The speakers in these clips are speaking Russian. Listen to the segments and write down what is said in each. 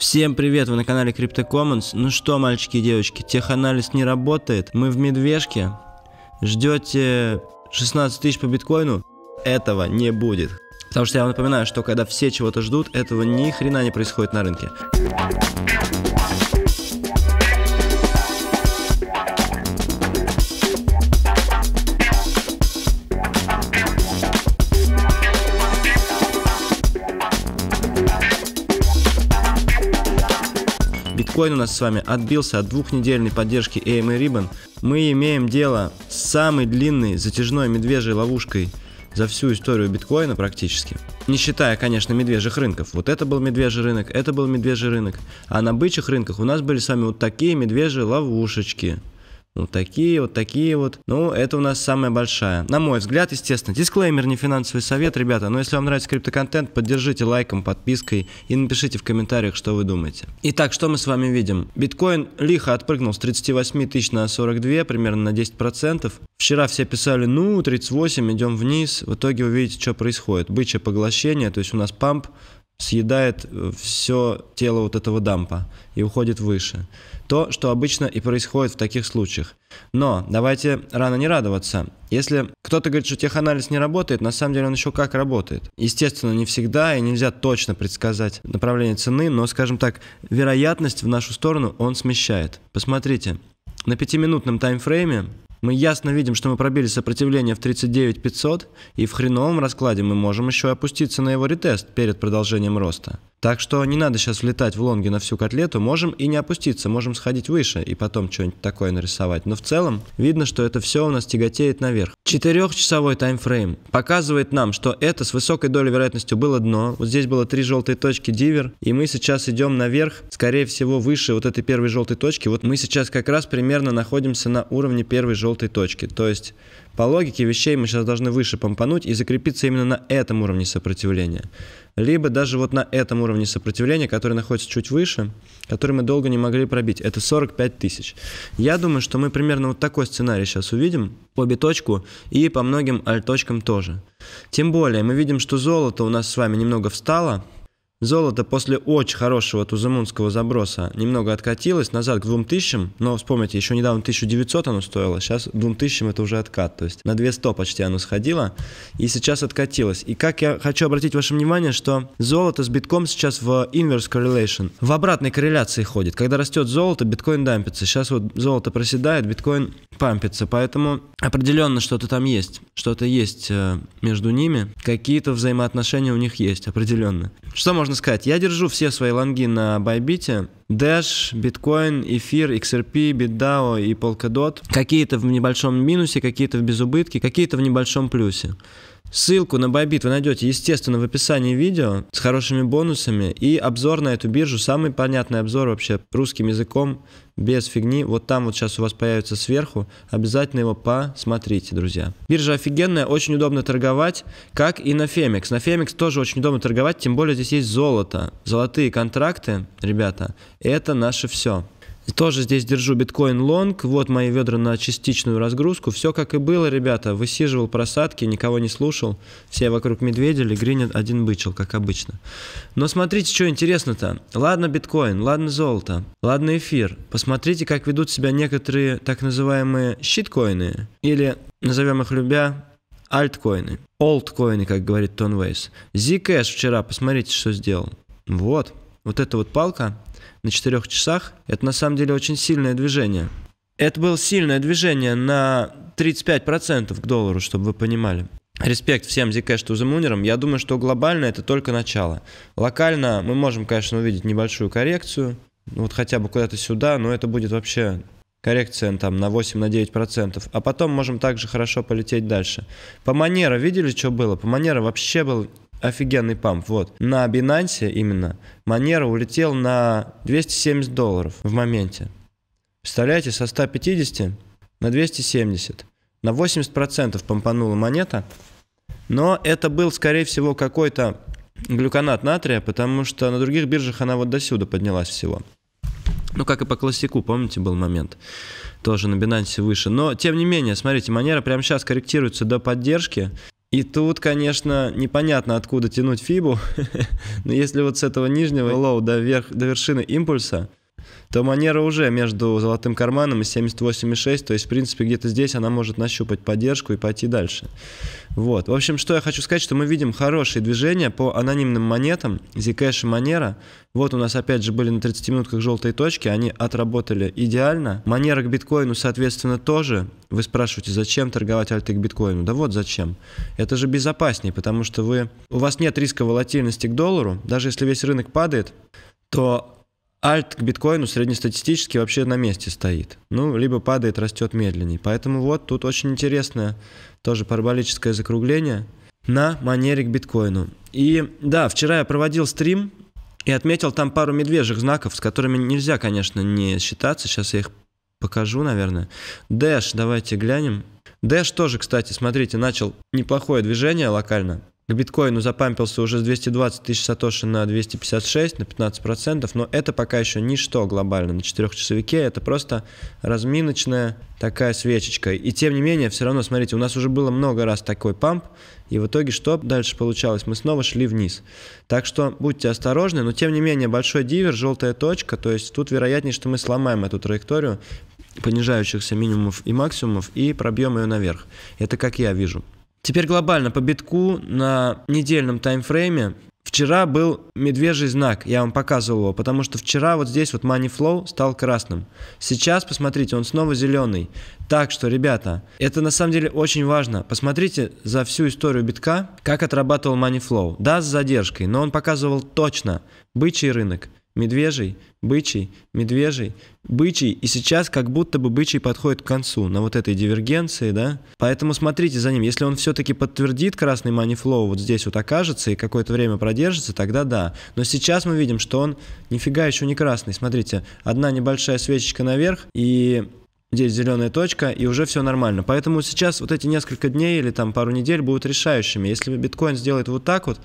Всем привет, вы на канале Crypto Commons. Ну что, мальчики и девочки, теханализ не работает. Мы в медвежке. Ждете 16 тысяч по биткоину? Этого не будет. Потому что я вам напоминаю, что когда все чего-то ждут, этого ни хрена не происходит на рынке. биткоин у нас с вами отбился от двухнедельной поддержки AMA Ribbon. Мы имеем дело с самой длинной затяжной медвежьей ловушкой за всю историю биткоина практически. Не считая, конечно, медвежьих рынков. Вот это был медвежий рынок, это был медвежий рынок. А на бычьих рынках у нас были с вами вот такие медвежьи ловушечки. Вот ну, такие, вот такие вот. Ну, это у нас самая большая. На мой взгляд, естественно. Дисклеймер, не финансовый совет, ребята. Но если вам нравится криптоконтент, поддержите лайком, подпиской и напишите в комментариях, что вы думаете. Итак, что мы с вами видим? Биткоин лихо отпрыгнул с 38 тысяч на 42, примерно на 10%. Вчера все писали, ну, 38, идем вниз. В итоге вы видите, что происходит. Бычье поглощение, то есть у нас памп съедает э, все тело вот этого дампа и уходит выше. То, что обычно и происходит в таких случаях. Но давайте рано не радоваться. Если кто-то говорит, что теханализ не работает, на самом деле он еще как работает. Естественно, не всегда и нельзя точно предсказать направление цены, но, скажем так, вероятность в нашу сторону он смещает. Посмотрите, на пятиминутном таймфрейме мы ясно видим, что мы пробили сопротивление в 39 500, и в хреновом раскладе мы можем еще опуститься на его ретест перед продолжением роста. Так что не надо сейчас влетать в лонги на всю котлету, можем и не опуститься, можем сходить выше и потом что-нибудь такое нарисовать. Но в целом видно, что это все у нас тяготеет наверх. Четырехчасовой таймфрейм показывает нам, что это с высокой долей вероятности было дно. Вот здесь было три желтые точки дивер, и мы сейчас идем наверх, скорее всего выше вот этой первой желтой точки. Вот мы сейчас как раз примерно находимся на уровне первой желтой точки, то есть по логике вещей мы сейчас должны выше помпануть и закрепиться именно на этом уровне сопротивления. Либо даже вот на этом уровне сопротивления, который находится чуть выше, который мы долго не могли пробить. Это 45 тысяч. Я думаю, что мы примерно вот такой сценарий сейчас увидим по биточку и по многим альточкам тоже. Тем более, мы видим, что золото у нас с вами немного встало – Золото после очень хорошего туземунского заброса немного откатилось назад к 2000, но вспомните, еще недавно 1900 оно стоило, сейчас 2000 это уже откат, то есть на 200 почти оно сходило, и сейчас откатилось. И как я хочу обратить ваше внимание, что золото с битком сейчас в inverse correlation, в обратной корреляции ходит. Когда растет золото, биткоин дампится. Сейчас вот золото проседает, биткоин пампится, поэтому определенно что-то там есть, что-то есть э, между ними, какие-то взаимоотношения у них есть определенно. Что можно можно сказать, я держу все свои лонги на Байбите. Dash, Bitcoin, эфир, XRP, BitDAO и Polkadot. Какие-то в небольшом минусе, какие-то в безубытке, какие-то в небольшом плюсе. Ссылку на Bybit вы найдете, естественно, в описании видео с хорошими бонусами и обзор на эту биржу, самый понятный обзор вообще русским языком, без фигни. Вот там вот сейчас у вас появится сверху, обязательно его посмотрите, друзья. Биржа офигенная, очень удобно торговать, как и на Femex. На Femex тоже очень удобно торговать, тем более здесь есть золото. Золотые контракты, ребята, это наше все. Тоже здесь держу биткоин лонг. Вот мои ведра на частичную разгрузку. Все как и было, ребята. Высиживал просадки, никого не слушал. Все вокруг медведели, гринят один бычил, как обычно. Но смотрите, что интересно-то. Ладно биткоин, ладно золото, ладно эфир. Посмотрите, как ведут себя некоторые так называемые щиткоины. Или, назовем их любя, альткоины. Олдкоины, как говорит Тонвейс. Zcash вчера, посмотрите, что сделал. Вот. Вот эта вот палка, на 4 часах, это на самом деле очень сильное движение. Это было сильное движение на 35% к доллару, чтобы вы понимали. Респект всем Zcash to the Mooner. Я думаю, что глобально это только начало. Локально мы можем, конечно, увидеть небольшую коррекцию, ну, вот хотя бы куда-то сюда, но это будет вообще коррекция ну, там на 8-9%, на а потом можем также хорошо полететь дальше. По манера, видели, что было? По манера вообще был офигенный памп, вот. На Binance именно Манера улетел на 270 долларов в моменте. Представляете, со 150 на 270. На 80% помпанула монета. Но это был, скорее всего, какой-то глюконат натрия, потому что на других биржах она вот до сюда поднялась всего. Ну, как и по классику, помните, был момент. Тоже на Binance выше. Но, тем не менее, смотрите, манера прямо сейчас корректируется до поддержки. И тут, конечно, непонятно, откуда тянуть фибу, но если вот с этого нижнего лоу до, верх, до вершины импульса, то манера уже между золотым карманом и 78,6, то есть, в принципе, где-то здесь она может нащупать поддержку и пойти дальше. Вот. В общем, что я хочу сказать, что мы видим хорошие движения по анонимным монетам, Zcash и Monero. Вот у нас опять же были на 30 минутках желтые точки, они отработали идеально. Манера к биткоину, соответственно, тоже. Вы спрашиваете, зачем торговать альты к биткоину? Да вот зачем. Это же безопаснее, потому что вы... у вас нет риска волатильности к доллару. Даже если весь рынок падает, то Альт к биткоину среднестатистически вообще на месте стоит. Ну, либо падает, растет медленнее. Поэтому вот тут очень интересное тоже параболическое закругление на манере к биткоину. И да, вчера я проводил стрим и отметил там пару медвежьих знаков, с которыми нельзя, конечно, не считаться. Сейчас я их покажу, наверное. Дэш, давайте глянем. Дэш тоже, кстати, смотрите, начал неплохое движение локально. К биткоину запампился уже с 220 тысяч сатоши на 256, на 15%, процентов, но это пока еще ничто глобально на четырехчасовике, это просто разминочная такая свечечка. И тем не менее, все равно, смотрите, у нас уже было много раз такой памп, и в итоге что дальше получалось? Мы снова шли вниз. Так что будьте осторожны, но тем не менее, большой дивер, желтая точка, то есть тут вероятнее, что мы сломаем эту траекторию понижающихся минимумов и максимумов и пробьем ее наверх. Это как я вижу. Теперь глобально по битку на недельном таймфрейме Вчера был медвежий знак, я вам показывал его, потому что вчера вот здесь вот Money Flow стал красным. Сейчас, посмотрите, он снова зеленый. Так что, ребята, это на самом деле очень важно. Посмотрите за всю историю битка, как отрабатывал Money Flow. Да, с задержкой, но он показывал точно бычий рынок. Медвежий, бычий, медвежий, бычий, и сейчас как будто бы бычий подходит к концу на вот этой дивергенции, да? Поэтому смотрите за ним, если он все-таки подтвердит красный манифлоу, вот здесь вот окажется и какое-то время продержится, тогда да. Но сейчас мы видим, что он нифига еще не красный, смотрите, одна небольшая свечечка наверх, и здесь зеленая точка, и уже все нормально. Поэтому сейчас вот эти несколько дней или там пару недель будут решающими. Если биткоин сделает вот так вот,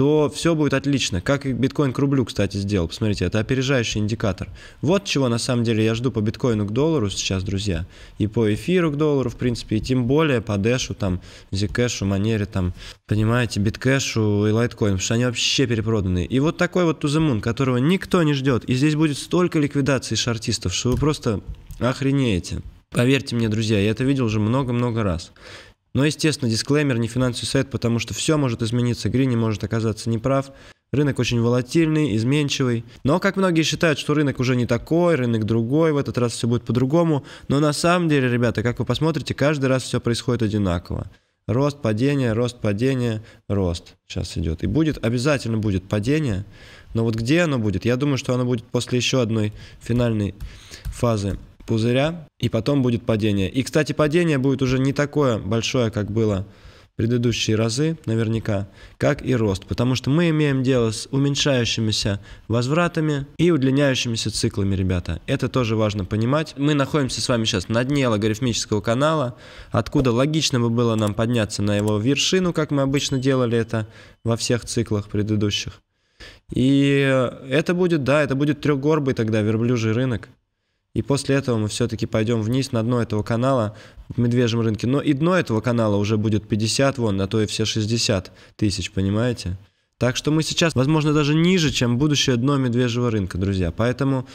то все будет отлично. Как и биткоин к рублю, кстати, сделал. Посмотрите, это опережающий индикатор. Вот чего на самом деле я жду по биткоину к доллару сейчас, друзья. И по эфиру к доллару, в принципе, и тем более по дэшу, там, зикэшу, манере, там, понимаете, биткэшу и лайткоин, потому что они вообще перепроданы. И вот такой вот туземун, которого никто не ждет. И здесь будет столько ликвидаций шартистов, что вы просто охренеете. Поверьте мне, друзья, я это видел уже много-много раз. Но, естественно, дисклеймер, не финансовый совет, потому что все может измениться, Грини может оказаться неправ. Рынок очень волатильный, изменчивый. Но, как многие считают, что рынок уже не такой, рынок другой, в этот раз все будет по-другому. Но на самом деле, ребята, как вы посмотрите, каждый раз все происходит одинаково. Рост, падение, рост, падение, рост сейчас идет. И будет, обязательно будет падение. Но вот где оно будет? Я думаю, что оно будет после еще одной финальной фазы пузыря, и потом будет падение. И, кстати, падение будет уже не такое большое, как было в предыдущие разы, наверняка, как и рост, потому что мы имеем дело с уменьшающимися возвратами и удлиняющимися циклами, ребята. Это тоже важно понимать. Мы находимся с вами сейчас на дне логарифмического канала, откуда логично бы было нам подняться на его вершину, как мы обычно делали это во всех циклах предыдущих. И это будет, да, это будет трехгорбый тогда верблюжий рынок. И после этого мы все-таки пойдем вниз на дно этого канала в медвежьем рынке. Но и дно этого канала уже будет 50 вон, а то и все 60 тысяч, понимаете? Так что мы сейчас, возможно, даже ниже, чем будущее дно медвежьего рынка, друзья. Поэтому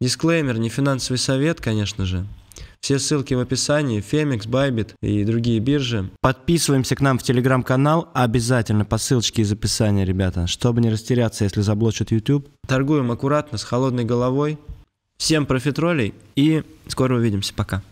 дисклеймер, не финансовый совет, конечно же. Все ссылки в описании, Фемикс, Байбит и другие биржи. Подписываемся к нам в телеграм-канал, обязательно по ссылочке из описания, ребята, чтобы не растеряться, если заблочат YouTube. Торгуем аккуратно, с холодной головой, Всем профитролей и скоро увидимся. Пока.